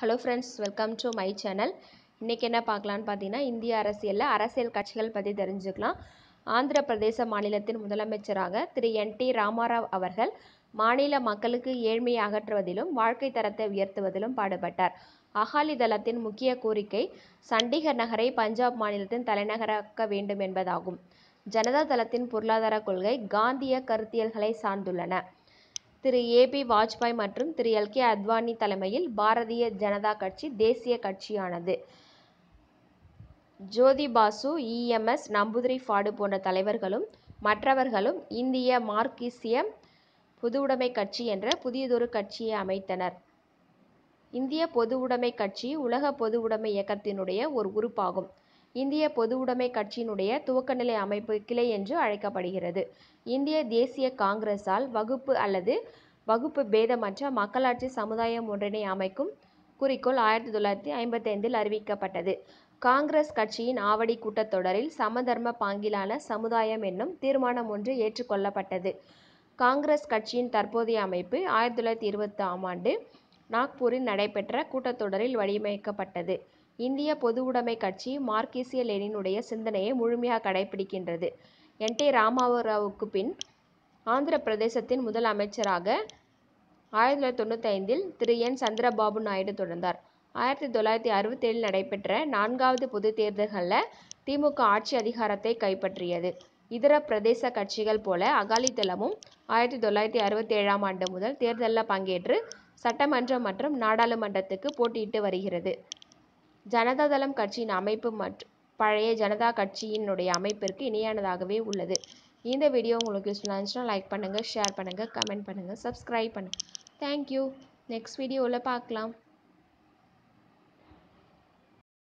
Hello friends welcome to my channel இன்றைக்கி என்ன பார்க்கலான்னு பார்த்தீங்கன்னா இந்திய அரசியலில் அரசியல் கட்சிகள் பற்றி தெரிஞ்சுக்கலாம் ஆந்திர பிரதேச மாநிலத்தின் முதலமைச்சராக திரு என் டி ராமாராவ் அவர்கள் மாநில மக்களுக்கு ஏழ்மையை அகற்றுவதிலும் வாழ்க்கை தரத்தை உயர்த்துவதிலும் பாடுபட்டார் அகாலி தளத்தின் முக்கிய கோரிக்கை சண்டிகர் நகரை பஞ்சாப் மாநிலத்தின் தலைநகராக்க வேண்டும் என்பதாகும் ஜனதா தளத்தின் பொருளாதார கொள்கை காந்திய கருத்தியல்களை சார்ந்துள்ளன திரு ஏ பி வாஜ்பாய் மற்றும் திரு எல்கே அத்வானி தலைமையில் பாரதிய ஜனதா கட்சி தேசிய கட்சியானது. ஜோதி பாசு, இஎம்எஸ் நம்புதிரி ஃபாடு போன்ற தலைவர்களும் மற்றவர்களும் இந்திய மார்க்சிய பொதுவுடைமை கட்சி என்ற புதியதொரு கட்சியை அமைத்தனர். இந்திய பொதுவுடைமை கட்சி உலக பொதுவுடைமை இயக்கத்தினுடைய ஒரு உறுப்பாகும். இந்திய பொதுவுடைமை கட்சியினுடைய துவக்கநிலை அமைப்பு கிளை என்று அழைக்கப்படுகிறது இந்திய தேசிய காங்கிரஸால் வகுப்பு அல்லது வகுப்பு பேதமற்ற மக்களாட்சி சமுதாயம் ஒன்றினை அமைக்கும் குறிக்கோள் ஆயிரத்தி தொள்ளாயிரத்தி ஐந்தில் அறிவிக்கப்பட்டது காங்கிரஸ் கட்சியின் ஆவடி கூட்டத்தொடரில் சமதர்ம பாங்கிலான சமுதாயம் என்னும் தீர்மானம் ஒன்று ஏற்றுக்கொள்ளப்பட்டது காங்கிரஸ் கட்சியின் தற்போதைய அமைப்பு ஆயிரத்தி தொள்ளாயிரத்தி இருபத்தாம் ஆண்டு நாக்பூரில் நடைபெற்ற கூட்டத்தொடரில் வடிவமைக்கப்பட்டது இந்திய பொதுவுடைமை கட்சி மார்க்சிய லெனினுடைய சிந்தனையை முழுமையாக கடைப்பிடிக்கின்றது என் டி ராமாராவுக்குப் பின் ஆந்திர பிரதேசத்தின் முதல் அமைச்சராக ஆயிரத்தி தொள்ளாயிரத்தி ஐந்தில் திரு என் சந்திரபாபு நாயுடு தொடர்ந்தார் ஆயிரத்தி தொள்ளாயிரத்தி அறுபத்தேழில் நடைபெற்ற நான்காவது பொது தேர்தல்களில் திமுக ஆட்சி அதிகாரத்தை கைப்பற்றியது இதர பிரதேச கட்சிகள் போல அகாலிதளமும் ஆயிரத்தி தொள்ளாயிரத்தி அறுபத்தேழாம் ஆண்டு முதல் தேர்தலில் பங்கேற்று சட்டமன்றம் மற்றும் நாடாளுமன்றத்துக்கு போட்டியிட்டு வருகிறது ஜனதாதளம் கட்சியின் அமைப்பு மற்றும் பழைய ஜனதா கட்சியினுடைய அமைப்பிற்கு இணையானதாகவே உள்ளது இந்த வீடியோ உங்களுக்கு யூஸ்ஃபுல்லாக லைக் பண்ணுங்கள் ஷேர் பண்ணுங்கள் கமெண்ட் பண்ணுங்கள் சப்ஸ்கிரைப் பண்ணுங்கள் தேங்க்யூ நெக்ஸ்ட் வீடியோவில் பார்க்கலாம்